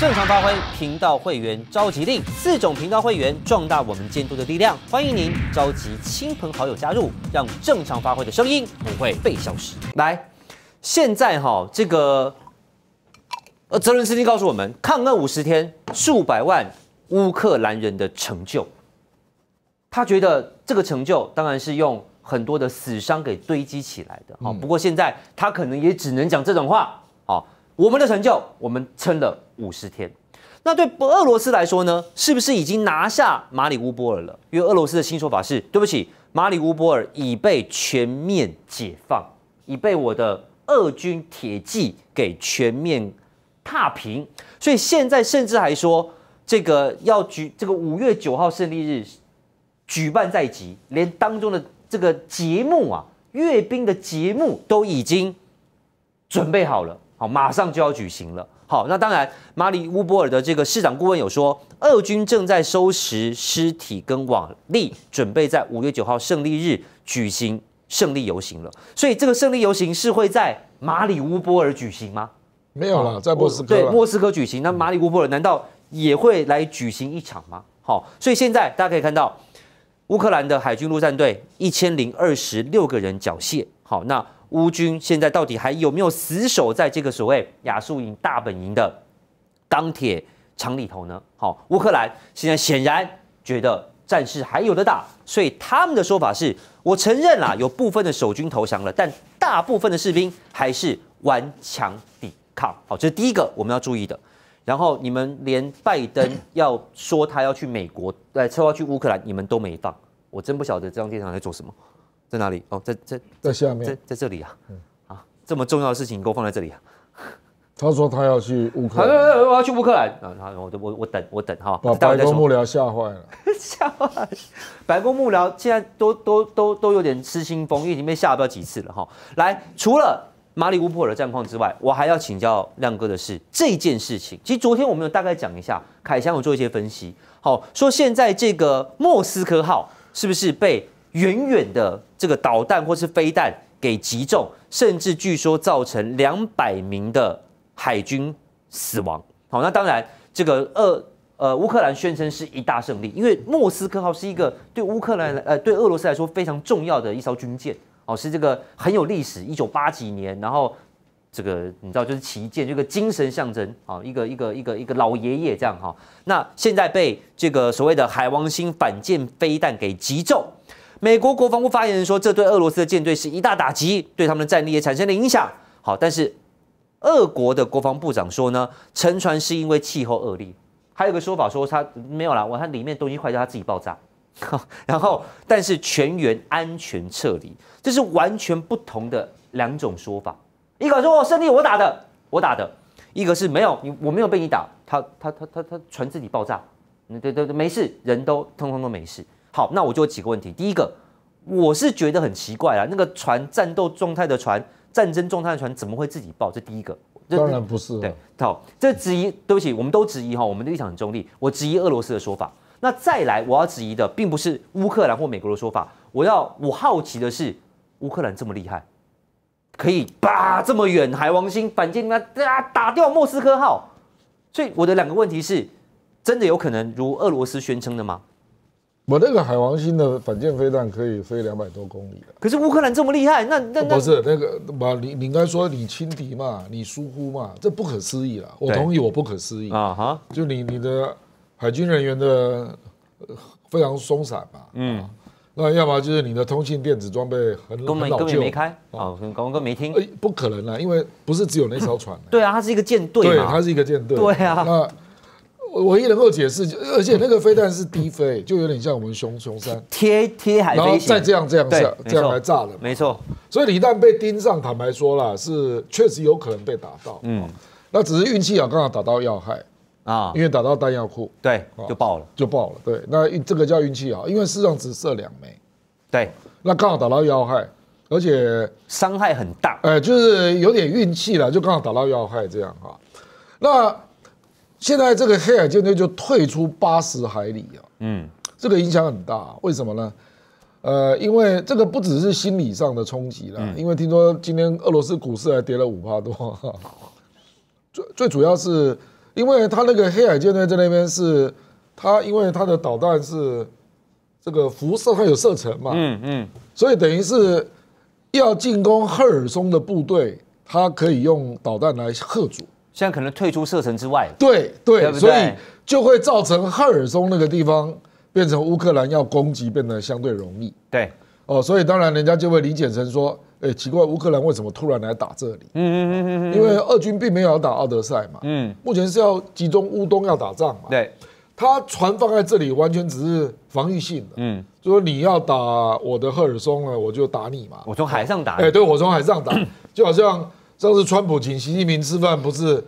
正常发挥，频道会员召集令，四种频道会员壮大我们监督的力量。欢迎您召集亲朋好友加入，让正常发挥的声音不会被消失。来，现在哈，这个呃，泽伦斯基告诉我们，抗争五十天，数百万乌克兰人的成就。他觉得这个成就当然是用很多的死伤给堆积起来的好，不过现在他可能也只能讲这种话好，我们的成就，我们撑了。五十天，那对俄罗斯来说呢？是不是已经拿下马里乌波尔了？因为俄罗斯的新说法是：对不起，马里乌波尔已被全面解放，已被我的俄军铁骑给全面踏平。所以现在甚至还说，这个要举这个五月九号胜利日举办在即，连当中的这个节目啊，阅兵的节目都已经准备好了，好，马上就要举行了。好，那当然，马里乌波尔的这个市长顾问有说，俄军正在收拾尸体跟往利，准备在五月九号胜利日举行胜利游行了。所以，这个胜利游行是会在马里乌波尔举行吗？没有了，在莫斯科。对，莫斯科举行。那马里乌波尔难道也会来举行一场吗？好，所以现在大家可以看到，乌克兰的海军陆战队一千零二十六个人缴械。好，那。乌军现在到底还有没有死守在这个所谓亚速营大本营的钢铁厂里头呢？好，乌克兰现在显然觉得战事还有的打，所以他们的说法是：我承认啦，有部分的守军投降了，但大部分的士兵还是顽强抵抗。好，这是第一个我们要注意的。然后你们连拜登要说他要去美国来策划去乌克兰，你们都没放，我真不晓得这张电厂在做什么。在哪里？哦，在在在下面，在在这里啊！啊，这么重要的事情，你给我放在这里啊！他说他要去乌克兰，我要去乌克兰啊！我我我等我等哈，把白宫幕僚吓坏了，吓坏了！白宫幕僚现在都都都都有点痴心疯，因为已经被吓不了几次了哈。来，除了马里乌波尔的战况之外，我还要请教亮哥的是这件事情，其实昨天我们有大概讲一下，凯翔有做一些分析，好说现在这个莫斯科号是不是被？远远的，这个导弹或是飞弹给击中，甚至据说造成两百名的海军死亡。好，那当然，这个俄呃乌克兰宣称是一大胜利，因为“莫斯科号”是一个对乌克兰呃对俄罗斯来说非常重要的一艘军舰。哦，是这个很有历史，一九八几年，然后这个你知道就是旗舰，这个精神象征啊，一个一个一个一个老爷爷这样哈。那现在被这个所谓的海王星反舰飞弹给击中。美国国防部发言人说，这对俄罗斯的舰队是一大打击，对他们的战力也产生了影响。好，但是俄国的国防部长说呢，沉船是因为气候恶劣。还有个说法说他没有啦，我看里面东西坏掉，他自己爆炸。然后，但是全员安全撤离，这是完全不同的两种说法。一个说我胜利，我打的，我打的；一个是没有你，我没有被你打，他他他他他船自己爆炸，对对对没事，人都通通都没事。好，那我就有几个问题。第一个，我是觉得很奇怪啊，那个船战斗状态的船，战争状态的船怎么会自己爆？这第一个当然不是。对，好，这质疑，对不起，我们都质疑哈，我们的立场很中立。我质疑俄罗斯的说法。那再来，我要质疑的并不是乌克兰或美国的说法。我要，我好奇的是，乌克兰这么厉害，可以叭这么远，海王星反舰弹打打掉莫斯科号。所以我的两个问题是：真的有可能如俄罗斯宣称的吗？我那个海王星的反舰飞弹可以飞两百多公里了。可是乌克兰这么厉害，那那那不是那个，你你应该说你轻敌嘛，你疏忽嘛，这不可思议了。我同意，我不可思议啊哈！就你你的海军人员的非常松散嘛。嗯，那要么就是你的通信电子装备很老旧。哥没哥没开啊，广没听。哎，不可能啦，因为不是只有那艘船。对啊，它是一个舰队对，它是一个舰队。对啊。唯一能够解释，而且那个飞弹是低飞，就有点像我们熊熊山贴贴，还再这样这样下这样来炸的，没错。所以李旦被盯上，坦白说了，是确实有可能被打到。嗯，那只是运气好，刚好打到要害啊，因为打到弹药库，对，就爆了，就爆了。对，那这个叫运气好，因为世上只射两枚，对，那刚好打到要害，而且伤害很大。哎，就是有点运气了，就刚好打到要害这样哈。那现在这个黑海舰队就退出八十海里啊，嗯，这个影响很大，为什么呢？呃，因为这个不只是心理上的冲击了，因为听说今天俄罗斯股市还跌了五趴多，最最主要是因为它那个黑海舰队在那边是，它因为它的导弹是这个辐射它有射程嘛，嗯嗯，所以等于是要进攻赫尔松的部队，它可以用导弹来吓阻。现在可能退出射程之外，对对，所以就会造成赫尔松那个地方变成乌克兰要攻击变得相对容易。对哦，所以当然人家就会理解成说，哎，奇怪，乌克兰为什么突然来打这里？嗯嗯嗯嗯，因为俄军并没有打奥德赛嘛，嗯，目前是要集中乌东要打仗嘛。对，他船放在这里完全只是防御性的，嗯，说你要打我的赫尔松了，我就打你嘛。我从海上打，哎，对，我从海上打，就好像。上次川普请习近平吃饭，不是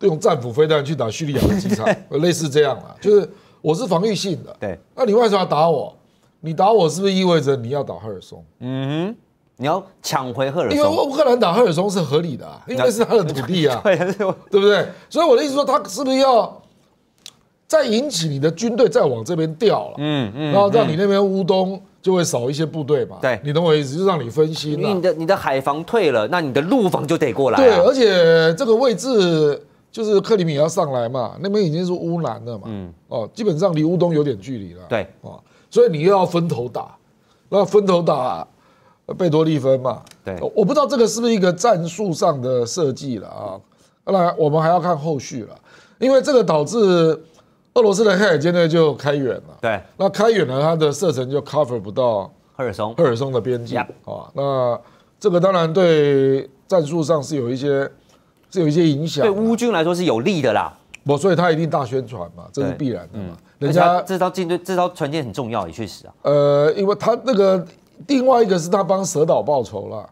用战斧飞弹去打叙利亚的机场，类似这样啊？就是我是防御性的，对。那你为什么要打我？你打我是不是意味着你要打赫尔松？嗯哼，你要抢回赫尔松，因为乌克兰打赫尔松是合理的，因为是他的土地啊，对不对？所以我的意思说，他是不是要再引起你的军队再往这边调了？嗯嗯，然后让你那边乌东。就会少一些部队嘛？对，你懂我意思，就让你分心。你的你的海防退了，那你的陆防就得过来。对，而且这个位置就是克里米亚要上来嘛，那边已经是乌南了嘛。嗯，哦，基本上离乌东有点距离了。对，哦，所以你又要分头打，那分头打贝多利分嘛。对，我不知道这个是不是一个战术上的设计了啊？当然，我们还要看后续了，因为这个导致。俄罗斯的黑海舰队就开远了，对，那开远了，它的射程就 cover 不到赫尔松，赫尔松的边境啊。那这个当然对战术上是有一些是有一些影响，对乌军来说是有利的啦。我所以他一定大宣传嘛，这是必然的嘛。人家这艘舰队，这艘船舰很重要，也确实啊。呃，因为他那个另外一个是他帮蛇岛报仇了。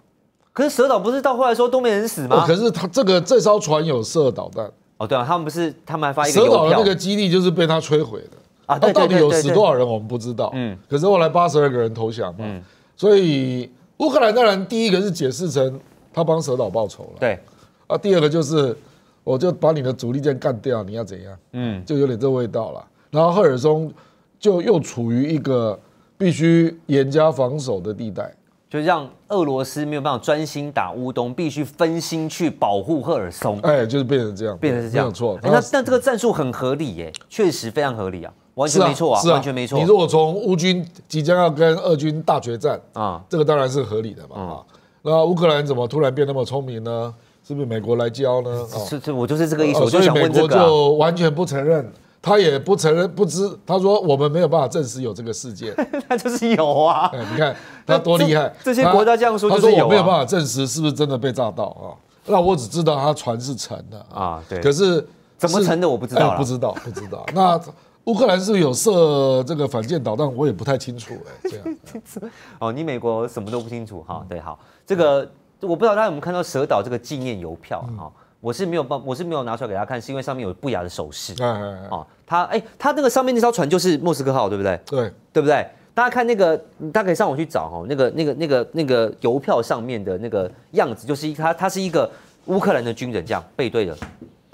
可是蛇岛不是到后来说都没人死吗？可是他这个这艘船有射导弹。对啊，他们不是，他们还发一个蛇岛的那个基地就是被他摧毁的啊。他到底有死多少人我们不知道，嗯，可是后来八十二个人投降嘛，所以乌克兰当然第一个是解释成他帮蛇岛报仇了，对，啊，第二个就是我就把你的主力舰干掉，你要怎样，嗯，就有点这味道了。然后赫尔松就又处于一个必须严加防守的地带。就让俄罗斯没有办法专心打乌东，必须分心去保护赫尔松。哎，就是变成这样，变成是这样，没错。那但这个战术很合理耶，确实非常合理啊，完全没错啊，完全没错。你如果从乌军即将要跟俄军大决战啊，这个当然是合理的嘛。啊。那乌克兰怎么突然变那么聪明呢？是不是美国来教呢？是是，我就是这个意思。我就所以美国就完全不承认。他也不承认，不知他说我们没有办法证实有这个事件，那就是有啊。你看他多厉害，这些国家这样说就是有，没有办法证实是不是真的被炸到啊？那我只知道他船是沉的啊。对，可是怎么沉的我不知道，不知道不知道。那乌克兰是不是有射这个反舰导弹？我也不太清楚。这样哦，你美国什么都不清楚哈。对，好，这个我不知道，大家有没有看到蛇岛这个纪念邮票哈。我是没有放，我是没有拿出来给他看，是因为上面有不雅的手势。哎哎哎，哦，他哎，他那个上面那艘船就是莫斯科号，对不对？对，对不对？大家看那个，大家可以上网去找哈，那个、那个、那个、那个邮票上面的那个样子，就是一他，他是一个乌克兰的军人，这样背对的。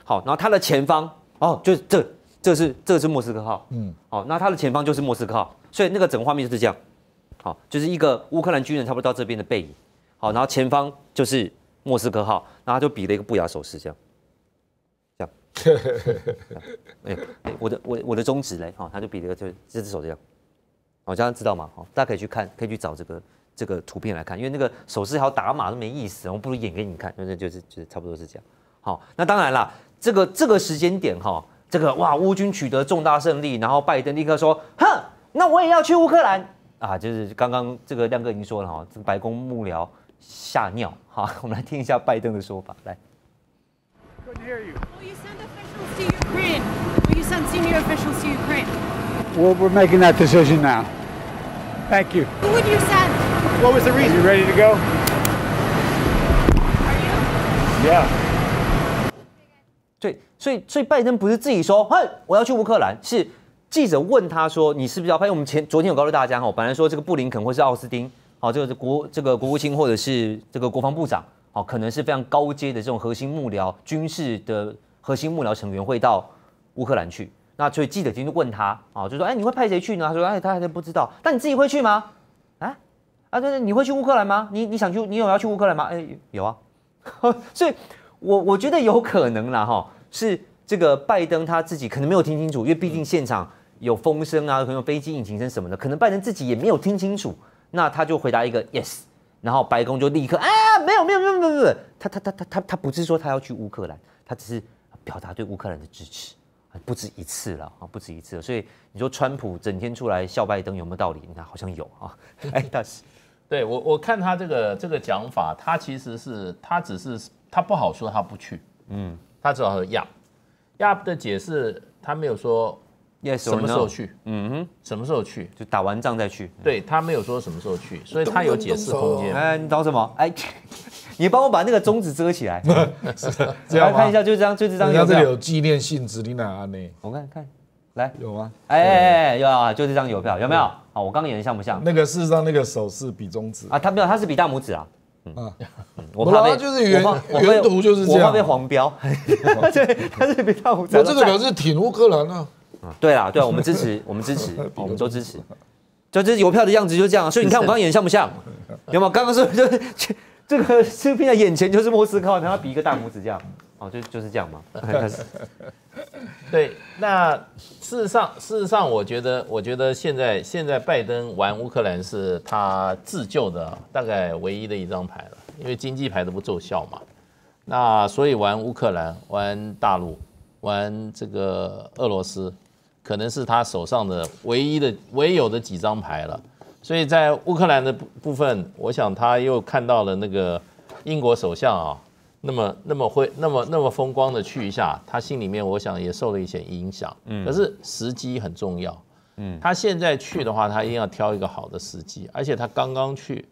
好，然后他的前方哦，就是这，这是，这是莫斯科号。嗯，好，那他的前方就是莫斯科号，所以那个整个画面就是这样。好，就是一个乌克兰军人差不多到这边的背影。好，然后前方就是。莫斯科号，然后他就比了一个不雅手势，这样，这样，哎，我的我我的中指嘞，哈，他就比了一个就这只手这样，哦，大家知道吗？哈，大家可以去看，可以去找这个这个图片来看，因为那个手势还要打码都没意思，我不如演给你看，那那就是就是差不多是这样。好，那当然了，这个这个时间点哈，这个哇，乌军取得重大胜利，然后拜登立刻说，哼，那我也要去乌克兰啊，就是刚刚这个亮哥已经说了哈，白宫幕僚。吓尿 好，我们来听一下拜登的说法，来。We're making that decision now. Thank you. Yeah. 对，所以所以拜登不是自己说，嘿，我要去乌克兰，是记者问他说，你是不是要派？我们前昨天有告诉大家哈，本来说这个布林肯或是奥斯汀。好，这个是国这个国务卿或者是这个国防部长，好，可能是非常高阶的这种核心幕僚，军事的核心幕僚成员会到乌克兰去。那所以记者今天问他，啊，就说，哎，你会派谁去呢？他说，哎，他还不知道。但你自己会去吗？啊啊，对对，你会去乌克兰吗？你你想去？你有要去乌克兰吗？哎，有啊。所以，我我觉得有可能啦，哈，是这个拜登他自己可能没有听清楚，因为毕竟现场有风声啊，可能有飞机引擎声什么的，可能拜登自己也没有听清楚。那他就回答一个 yes，然后白宫就立刻啊没有没有没有没有没有，他他他他他他不是说他要去乌克兰，他只是表达对乌克兰的支持，不止一次了啊不止一次，所以你说川普整天出来笑拜登有没有道理？你看好像有啊，哎大 对我我看他这个这个讲法，他其实是他只是他不好说他不去，嗯，他只好是亚亚的解释，他没有说。yes，什么时候去？嗯，什么时候去？就打完仗再去。对他没有说什么时候去，所以他有解释空间。哎，你找什么？哎，你帮我把那个中指遮起来。这样看一下，就这张，就这张。这是有纪念性质的啊？呢，我看看，来有吗？哎哎哎，有啊，就这张邮票，有没有？好，我刚演的像不像？那个事实上，那个手是比中指啊，他没有，他是比大拇指啊。嗯，我怕被，就是原原图就是这样，我怕被黄标。对，他是比大拇指。我这个表示挺乌克兰啊。对啦，对啊，我们支持，我们支持，我们都支持，就这邮票的样子就这样。所以你看我刚刚演像不像？有没有？刚刚是就 这个视频在眼前就是莫斯科，然后比一个大拇指这样，哦，就就是这样嘛。对，那事实上，事实上，我觉得，我觉得现在现在拜登玩乌克兰是他自救的大概唯一的一张牌了，因为经济牌都不奏效嘛。那所以玩乌克兰，玩大陆，玩这个俄罗斯。可能是他手上的唯一的、唯有的几张牌了，所以在乌克兰的部部分，我想他又看到了那个英国首相啊，那么那么会那么那么风光的去一下，他心里面我想也受了一些影响。嗯，可是时机很重要。嗯，他现在去的话，他一定要挑一个好的时机，而且他刚刚去，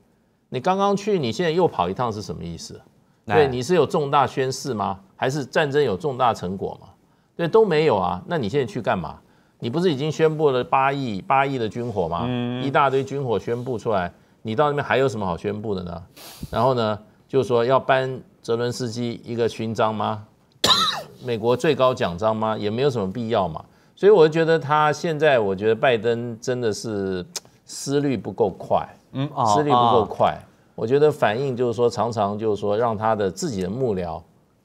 你刚刚去，你现在又跑一趟是什么意思？对，你是有重大宣誓吗？还是战争有重大成果吗？对，都没有啊，那你现在去干嘛？你不是已经宣布了八亿八亿的军火吗？一大堆军火宣布出来，你到那边还有什么好宣布的呢？然后呢，就是说要颁泽伦斯基一个勋章吗？美国最高奖章吗？也没有什么必要嘛。所以我就觉得他现在，我觉得拜登真的是思虑不够快，嗯思虑不够快。我觉得反应就是说，常常就是说让他的自己的幕僚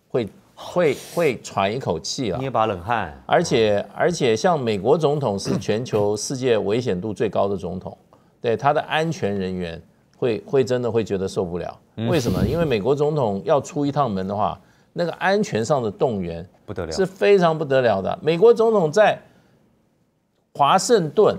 会。会会喘一口气啊，捏把冷汗。而且而且，像美国总统是全球世界危险度最高的总统，对他的安全人员会会真的会觉得受不了。为什么？因为美国总统要出一趟门的话，那个安全上的动员不得了，是非常不得了的。美国总统在华盛顿，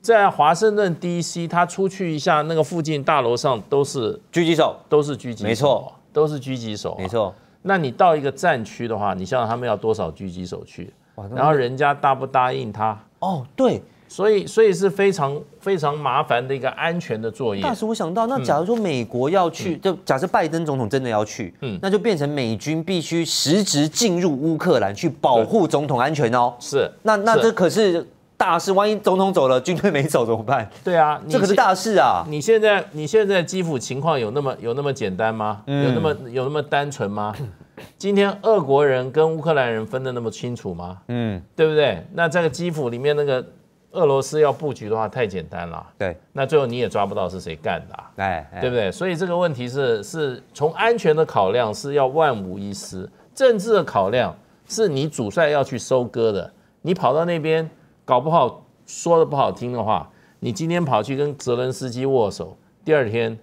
在华盛顿 DC，他出去一下，那个附近大楼上都是狙击手，都是狙击，没错，都是狙击手，没错。那你到一个战区的话，你想想他们要多少狙击手去，然后人家答不答应他？哦，对，所以所以是非常非常麻烦的一个安全的作业。大使，我想到，那假如说美国要去，就假设拜登总统真的要去，那就变成美军必须实质进入乌克兰去保护总统安全哦。是，那那这可是。大事，万一总统走了，军队没走怎么办？对啊，这可是大事啊！你现在你现在基辅情况有那么有那么简单吗？有那么有那么单纯吗？今天俄国人跟乌克兰人分的那么清楚吗？嗯，对不对？那这个基辅里面那个俄罗斯要布局的话，太简单了。对，那最后你也抓不到是谁干的，哎，对不对？所以这个问题是是从安全的考量是要万无一失，政治的考量是你主帅要去收割的，你跑到那边。搞不好说的不好听的话，你今天跑去跟泽伦斯基握手，第二天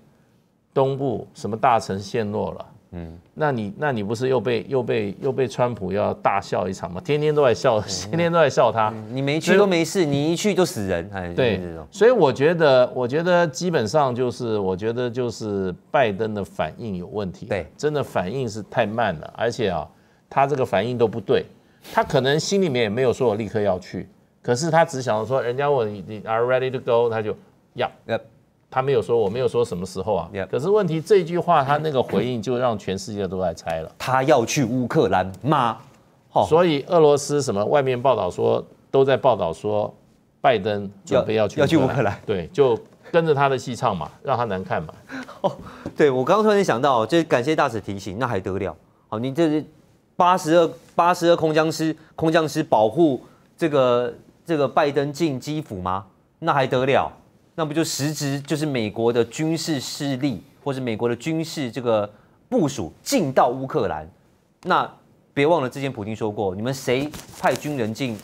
东部什么大城陷落了，嗯，那你那你不是又被又被又被川普要大笑一场吗？天天都在笑，天天都在笑他。你没去都没事，你一去就死人。对，所以我觉得，我觉得基本上就是，我觉得就是拜登的反应有问题。对，真的反应是太慢了，而且啊，他这个反应都不对，他可能心里面也没有说我立刻要去。可是他只想到说，人家问你你 Are ready to go？他就要，要，他没有说，我没有说什么时候啊。可是问题这句话，他那个回应就让全世界都在猜了。他要去乌克兰吗？所以俄罗斯什么外面报道说都在报道说，拜登准备要去要去乌克兰。对，就跟着他的戏唱嘛，让他难看嘛。哦，对我刚刚突然想到，就感谢大使提醒，那还得了？好，你这八十二八十二空降师，空降师保护这个。这个拜登进基辅吗？那还得了？那不就实质就是美国的军事势力，或是美国的军事这个部署进到乌克兰？那别忘了，之前普京说过，你们谁派军人进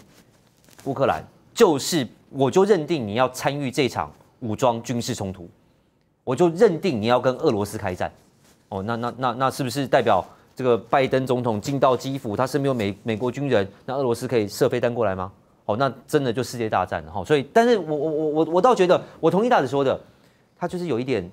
乌克兰，就是我就认定你要参与这场武装军事冲突，我就认定你要跟俄罗斯开战。哦，那那那那是不是代表这个拜登总统进到基辅，他身边有美美国军人，那俄罗斯可以射飞弹过来吗？哦，那真的就世界大战了哈。所以，但是我我我我我倒觉得，我同意大子说的，他就是有一点，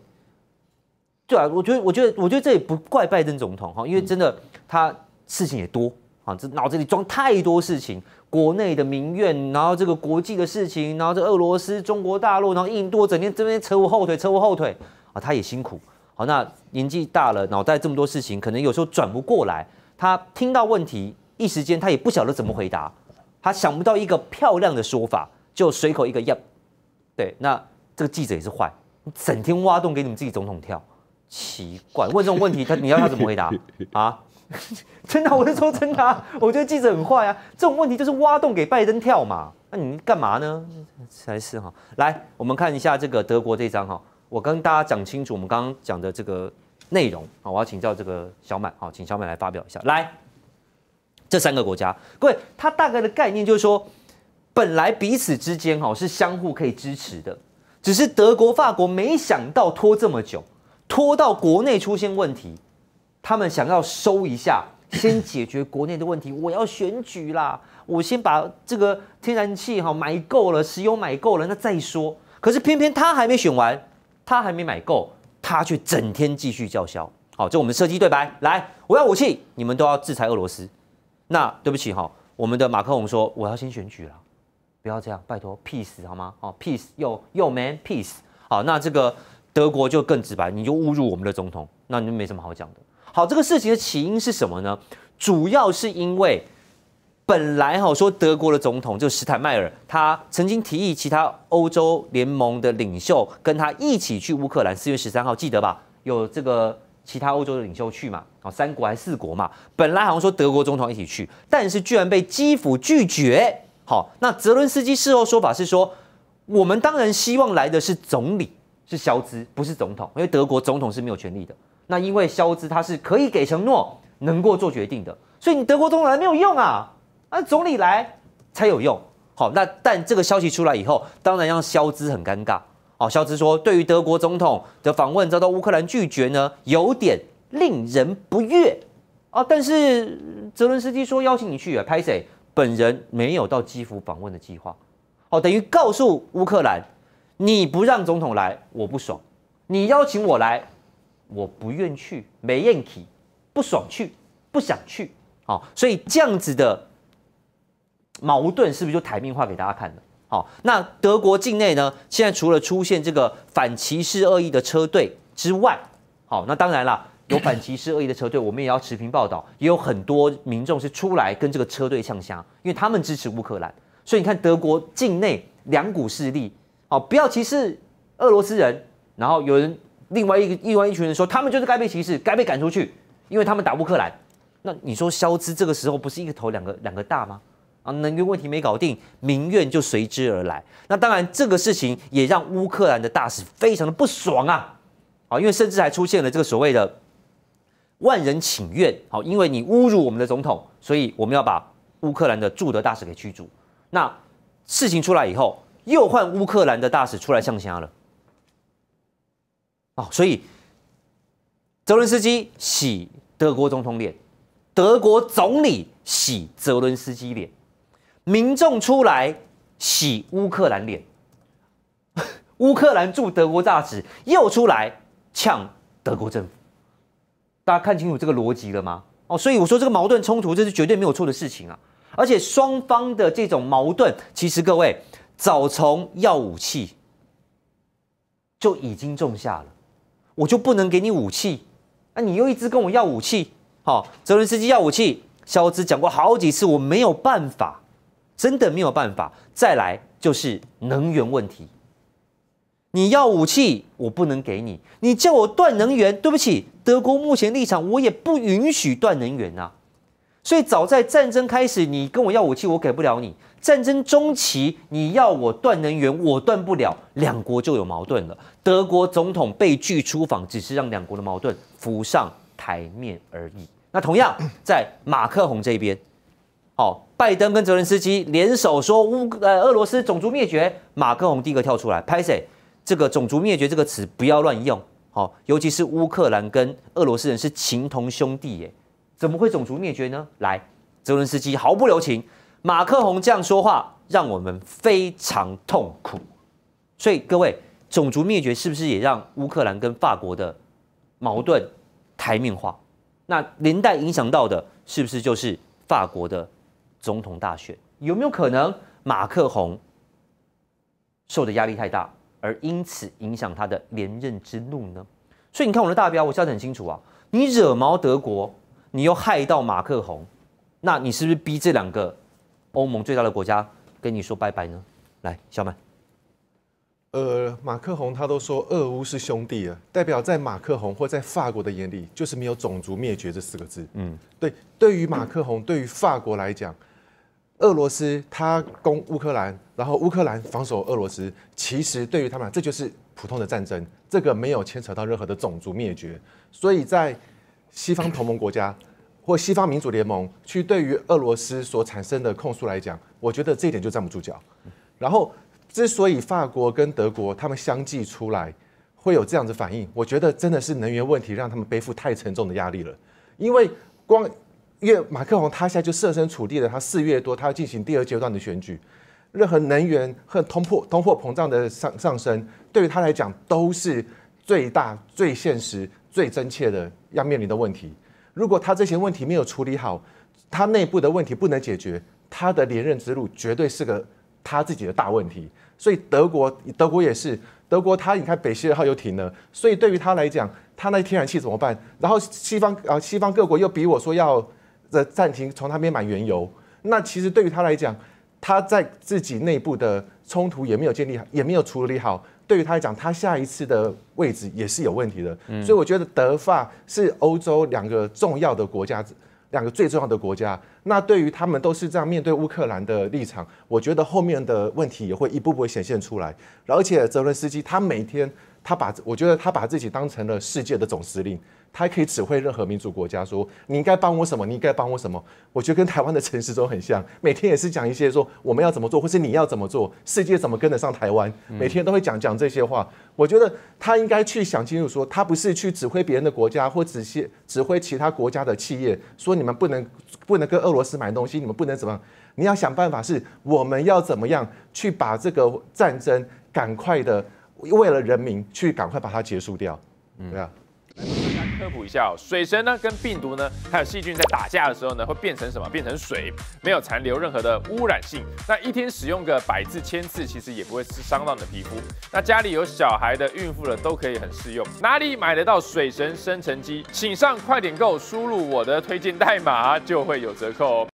对啊，我觉得，我觉得，我觉得这也不怪拜登总统哈，因为真的他事情也多啊，这脑子里装太多事情，国内的民怨，然后这个国际的事情，然后这俄罗斯、中国大陆，然后印度整天这边扯我后腿，扯我后腿啊，他也辛苦。好，那年纪大了，脑袋这么多事情，可能有时候转不过来，他听到问题，一时间他也不晓得怎么回答。他想不到一个漂亮的说法，就随口一个 e p 对，那这个记者也是坏，整天挖洞给你们自己总统跳，奇怪，问这种问题，他你要他怎么回答 啊？真的，我是说真的，我觉得记者很坏啊，这种问题就是挖洞给拜登跳嘛，那你干嘛呢？才是哈，来，我们看一下这个德国这张哈，我跟大家讲清楚我们刚刚讲的这个内容啊，我要请教这个小满啊，请小满来发表一下，来。这三个国家，各位，他大概的概念就是说，本来彼此之间哈是相互可以支持的，只是德国、法国没想到拖这么久，拖到国内出现问题，他们想要收一下，先解决国内的问题。我要选举啦，我先把这个天然气哈买够了，石油买够了，那再说。可是偏偏他还没选完，他还没买够，他却整天继续叫嚣。好，就我们射击对白，来，我要武器，你们都要制裁俄罗斯。那对不起哈，我们的马克龙说我要先选举了，不要这样，拜托，peace 好吗？哦，peace 又又 man peace。好，那这个德国就更直白，你就侮辱我们的总统，那你就没什么好讲的。好，这个事情的起因是什么呢？主要是因为本来哈说德国的总统就施坦迈尔，他曾经提议其他欧洲联盟的领袖跟他一起去乌克兰，四月十三号记得吧？有这个。其他欧洲的领袖去嘛？哦，三国还是四国嘛？本来好像说德国总统一起去，但是居然被基辅拒绝。好，那泽伦斯基事后说法是说，我们当然希望来的是总理，是肖兹，不是总统，因为德国总统是没有权利的。那因为肖兹他是可以给承诺，能够做决定的，所以你德国总统来没有用啊，啊，总理来才有用。好，那但这个消息出来以后，当然让肖兹很尴尬。哦，肖兹说，对于德国总统的访问遭到乌克兰拒绝呢，有点令人不悦啊。但是泽伦斯基说，邀请你去，Pace 本人没有到基辅访问的计划。哦，等于告诉乌克兰，你不让总统来，我不爽；你邀请我来，我不愿去，没兴趣，不爽去，不想去。哦，所以这样子的矛盾是不是就台面化给大家看了？好，那德国境内呢？现在除了出现这个反歧视恶意的车队之外，好，那当然了，有反歧视恶意的车队，我们也要持平报道。也有很多民众是出来跟这个车队呛虾，因为他们支持乌克兰。所以你看，德国境内两股势力，好，不要歧视俄罗斯人，然后有人另外一个另外一群人说，他们就是该被歧视、该被赶出去，因为他们打乌克兰。那你说，消资这个时候不是一个头两个两个大吗？啊，能源问题没搞定，民怨就随之而来。那当然，这个事情也让乌克兰的大使非常的不爽啊！啊，因为甚至还出现了这个所谓的万人请愿。好，因为你侮辱我们的总统，所以我们要把乌克兰的驻德大使给驱逐。那事情出来以后，又换乌克兰的大使出来呛声了。哦，所以泽伦斯基洗德国总统脸，德国总理洗泽伦斯基脸。民众出来洗乌克兰脸，乌克兰驻德国大使又出来呛德国政府，大家看清楚这个逻辑了吗？哦，所以我说这个矛盾冲突，这是绝对没有错的事情啊！而且双方的这种矛盾，其实各位早从要武器就已经种下了，我就不能给你武器，那你又一直跟我要武器，好，泽连斯基要武器，小欧兹讲过好几次，我没有办法。真的没有办法，再来就是能源问题。你要武器，我不能给你；你叫我断能源，对不起，德国目前立场我也不允许断能源啊。所以早在战争开始，你跟我要武器，我给不了你；战争中期你要我断能源，我断不了，两国就有矛盾了。德国总统被拒出访，只是让两国的矛盾浮上台面而已。那同样在马克宏这边，哦。拜登跟泽连斯基联手说乌呃俄罗斯种族灭绝，马克宏第一个跳出来拍谁？这个种族灭绝这个词不要乱用，好，尤其是乌克兰跟俄罗斯人是情同兄弟耶，怎么会种族灭绝呢？来，泽连斯基毫不留情，马克宏这样说话让我们非常痛苦。所以各位，种族灭绝是不是也让乌克兰跟法国的矛盾台面化？那连带影响到的，是不是就是法国的？总统大选有没有可能马克宏受的压力太大，而因此影响他的连任之路呢？所以你看我的大标，我交代很清楚啊。你惹毛德国，你又害到马克宏，那你是不是逼这两个欧盟最大的国家跟你说拜拜呢？来，小曼。呃，马克宏他都说俄乌是兄弟啊，代表在马克宏或在法国的眼里，就是没有种族灭绝这四个字。嗯，对，对于马克宏，对于法国来讲。俄罗斯它攻乌克兰，然后乌克兰防守俄罗斯，其实对于他们，这就是普通的战争，这个没有牵扯到任何的种族灭绝。所以在西方同盟国家或西方民主联盟去对于俄罗斯所产生的控诉来讲，我觉得这一点就站不住脚。然后之所以法国跟德国他们相继出来会有这样子反应，我觉得真的是能源问题让他们背负太沉重的压力了，因为光。因为马克龙他现在就设身处地了，他四月多，他要进行第二阶段的选举。任何能源和通货通货膨胀的上上升，对于他来讲都是最大、最现实、最真切的要面临的问题。如果他这些问题没有处理好，他内部的问题不能解决，他的连任之路绝对是个他自己的大问题。所以德国，德国也是德国，他你看北溪二号又停了，所以对于他来讲，他那天然气怎么办？然后西方啊，西方各国又逼我说要。的暂停，从他那边买原油，那其实对于他来讲，他在自己内部的冲突也没有建立，也没有处理好。对于他来讲，他下一次的位置也是有问题的。所以我觉得德法是欧洲两个重要的国家，两个最重要的国家。那对于他们都是这样面对乌克兰的立场，我觉得后面的问题也会一步步显现出来。而且泽伦斯基他每天他把，我觉得他把自己当成了世界的总司令。他可以指挥任何民主国家，说你应该帮我什么，你应该帮我什么。我觉得跟台湾的陈时都很像，每天也是讲一些说我们要怎么做，或是你要怎么做，世界怎么跟得上台湾？每天都会讲讲这些话。我觉得他应该去想清楚，说他不是去指挥别人的国家，或只是指挥其他国家的企业，说你们不能不能跟俄罗斯买东西，你们不能怎么？样。你要想办法是，我们要怎么样去把这个战争赶快的为了人民去赶快把它结束掉？对啊。大家科普一下哦，水神呢跟病毒呢还有细菌在打架的时候呢，会变成什么？变成水，没有残留任何的污染性。那一天使用个百次、千次，其实也不会伤到你的皮肤。那家里有小孩的、孕妇的都可以很适用。哪里买得到水神生成机？请上快点购，输入我的推荐代码就会有折扣。哦。